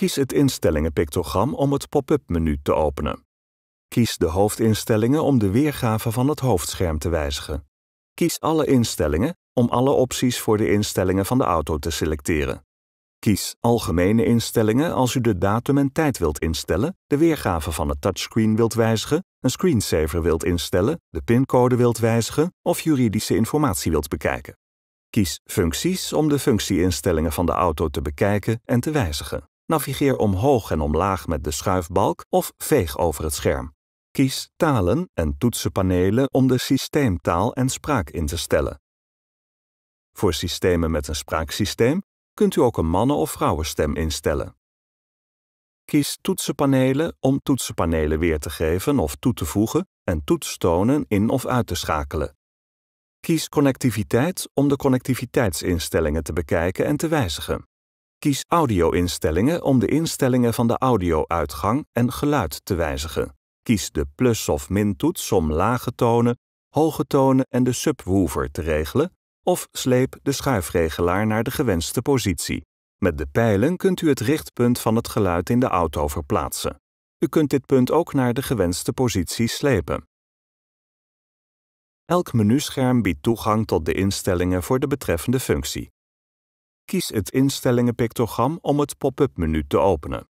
Kies het instellingenpictogram om het pop-up menu te openen. Kies de hoofdinstellingen om de weergave van het hoofdscherm te wijzigen. Kies alle instellingen om alle opties voor de instellingen van de auto te selecteren. Kies Algemene instellingen als u de datum en tijd wilt instellen, de weergave van het touchscreen wilt wijzigen, een screensaver wilt instellen, de pincode wilt wijzigen of juridische informatie wilt bekijken. Kies Functies om de functieinstellingen van de auto te bekijken en te wijzigen. Navigeer omhoog en omlaag met de schuifbalk of veeg over het scherm. Kies talen en toetsenpanelen om de systeemtaal en spraak in te stellen. Voor systemen met een spraaksysteem kunt u ook een mannen- of vrouwenstem instellen. Kies toetsenpanelen om toetsenpanelen weer te geven of toe te voegen en toetstonen in of uit te schakelen. Kies connectiviteit om de connectiviteitsinstellingen te bekijken en te wijzigen. Kies audio-instellingen om de instellingen van de audio-uitgang en geluid te wijzigen. Kies de plus- of min-toets om lage tonen, hoge tonen en de subwoofer te regelen, of sleep de schuifregelaar naar de gewenste positie. Met de pijlen kunt u het richtpunt van het geluid in de auto verplaatsen. U kunt dit punt ook naar de gewenste positie slepen. Elk menuscherm biedt toegang tot de instellingen voor de betreffende functie. Kies het instellingenpictogram om het pop-up menu te openen.